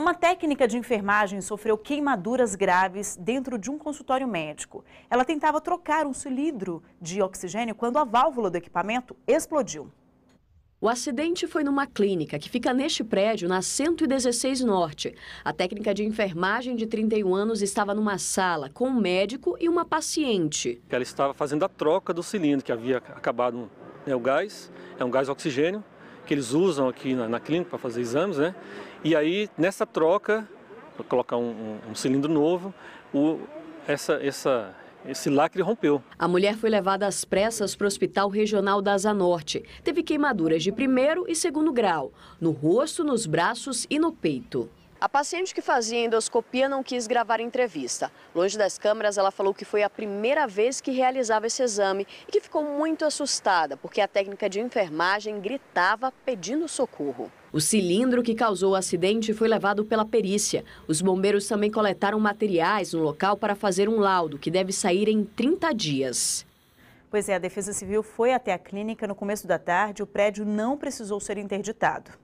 Uma técnica de enfermagem sofreu queimaduras graves dentro de um consultório médico. Ela tentava trocar um cilindro de oxigênio quando a válvula do equipamento explodiu. O acidente foi numa clínica que fica neste prédio, na 116 Norte. A técnica de enfermagem de 31 anos estava numa sala com um médico e uma paciente. Ela estava fazendo a troca do cilindro que havia acabado né, o gás, é um gás oxigênio, que eles usam aqui na, na clínica para fazer exames, né? E aí, nessa troca, colocar um, um, um cilindro novo, o, essa, essa, esse lacre rompeu. A mulher foi levada às pressas para o Hospital Regional da Asa Norte. Teve queimaduras de primeiro e segundo grau, no rosto, nos braços e no peito. A paciente que fazia endoscopia não quis gravar entrevista. Longe das câmeras, ela falou que foi a primeira vez que realizava esse exame e que ficou muito assustada, porque a técnica de enfermagem gritava pedindo socorro. O cilindro que causou o acidente foi levado pela perícia. Os bombeiros também coletaram materiais no local para fazer um laudo, que deve sair em 30 dias. Pois é, a Defesa Civil foi até a clínica no começo da tarde. O prédio não precisou ser interditado.